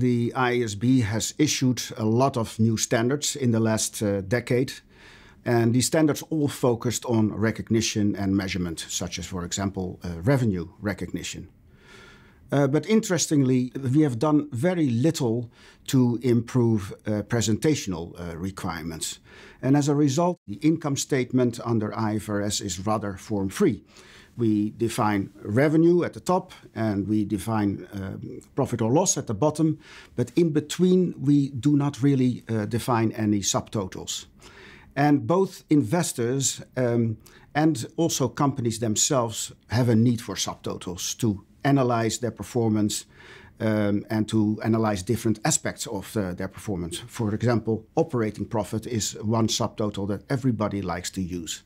The IASB has issued a lot of new standards in the last uh, decade. And these standards all focused on recognition and measurement, such as, for example, uh, revenue recognition. Uh, but interestingly, we have done very little to improve uh, presentational uh, requirements. And as a result, the income statement under IFRS is rather form free we define revenue at the top and we define um, profit or loss at the bottom. But in between, we do not really uh, define any subtotals. And both investors um, and also companies themselves have a need for subtotals to analyze their performance um, and to analyze different aspects of uh, their performance. For example, operating profit is one subtotal that everybody likes to use.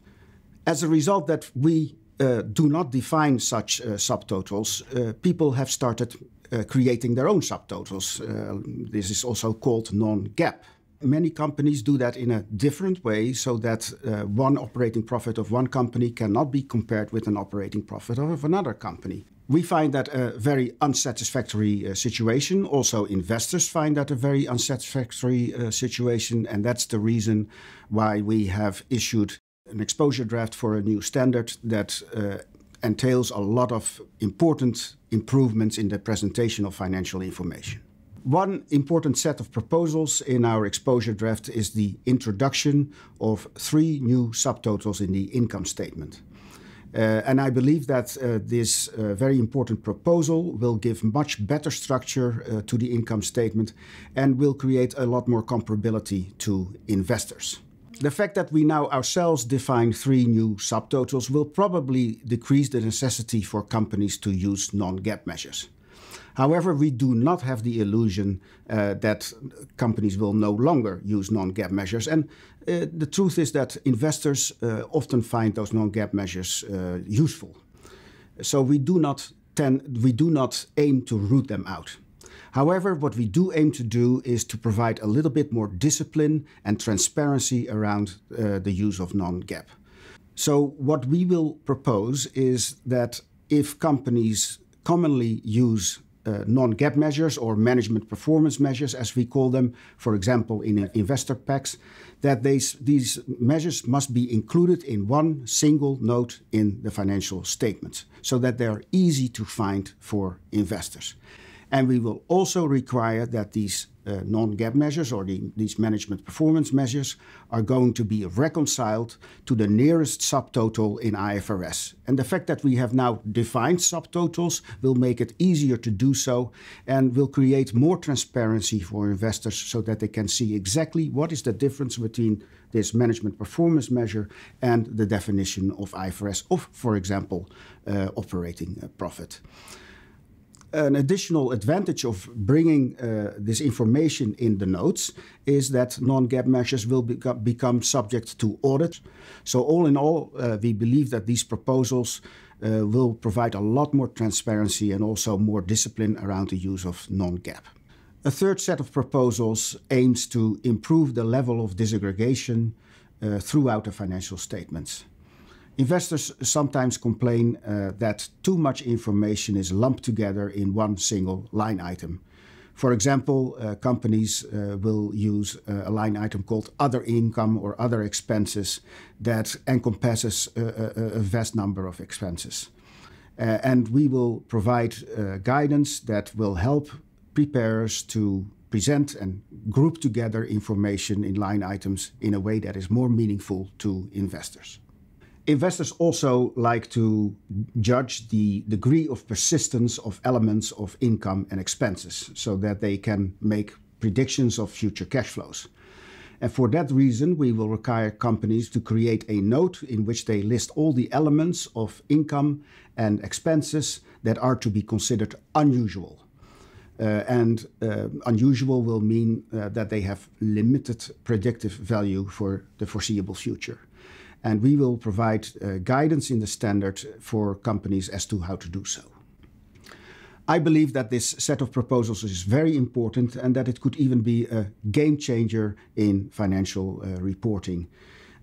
As a result, that we uh, do not define such uh, subtotals, uh, people have started uh, creating their own subtotals. Uh, this is also called non gap Many companies do that in a different way so that uh, one operating profit of one company cannot be compared with an operating profit of another company. We find that a very unsatisfactory uh, situation. Also, investors find that a very unsatisfactory uh, situation. And that's the reason why we have issued an exposure draft for a new standard that uh, entails a lot of important improvements in the presentation of financial information. One important set of proposals in our exposure draft is the introduction of three new subtotals in the income statement. Uh, and I believe that uh, this uh, very important proposal will give much better structure uh, to the income statement and will create a lot more comparability to investors. The fact that we now ourselves define three new subtotals will probably decrease the necessity for companies to use non-GAAP measures. However, we do not have the illusion uh, that companies will no longer use non-GAAP measures. And uh, the truth is that investors uh, often find those non-GAAP measures uh, useful. So we do not tend, we do not aim to root them out. However, what we do aim to do is to provide a little bit more discipline and transparency around uh, the use of non-GAAP. So what we will propose is that if companies commonly use uh, non-GAAP measures or management performance measures, as we call them, for example, in uh, investor packs, that they, these measures must be included in one single note in the financial statements so that they're easy to find for investors. And we will also require that these uh, non-GAAP measures or the, these management performance measures are going to be reconciled to the nearest subtotal in IFRS. And the fact that we have now defined subtotals will make it easier to do so and will create more transparency for investors so that they can see exactly what is the difference between this management performance measure and the definition of IFRS of, for example, uh, operating uh, profit an additional advantage of bringing uh, this information in the notes is that non-GAAP measures will beca become subject to audit. So all in all, uh, we believe that these proposals uh, will provide a lot more transparency and also more discipline around the use of non-GAAP. A third set of proposals aims to improve the level of disaggregation uh, throughout the financial statements. Investors sometimes complain uh, that too much information is lumped together in one single line item. For example, uh, companies uh, will use uh, a line item called other income or other expenses that encompasses a, a vast number of expenses. Uh, and we will provide uh, guidance that will help preparers to present and group together information in line items in a way that is more meaningful to investors. Investors also like to judge the degree of persistence of elements of income and expenses so that they can make predictions of future cash flows. And for that reason, we will require companies to create a note in which they list all the elements of income and expenses that are to be considered unusual. Uh, and uh, unusual will mean uh, that they have limited predictive value for the foreseeable future and we will provide uh, guidance in the standard for companies as to how to do so. I believe that this set of proposals is very important and that it could even be a game changer in financial uh, reporting.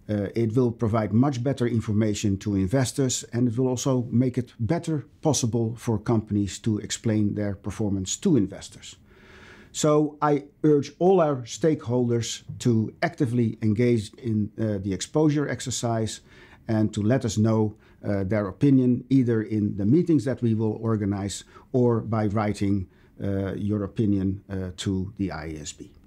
Uh, it will provide much better information to investors and it will also make it better possible for companies to explain their performance to investors. So I urge all our stakeholders to actively engage in uh, the exposure exercise and to let us know uh, their opinion either in the meetings that we will organize or by writing uh, your opinion uh, to the IASB.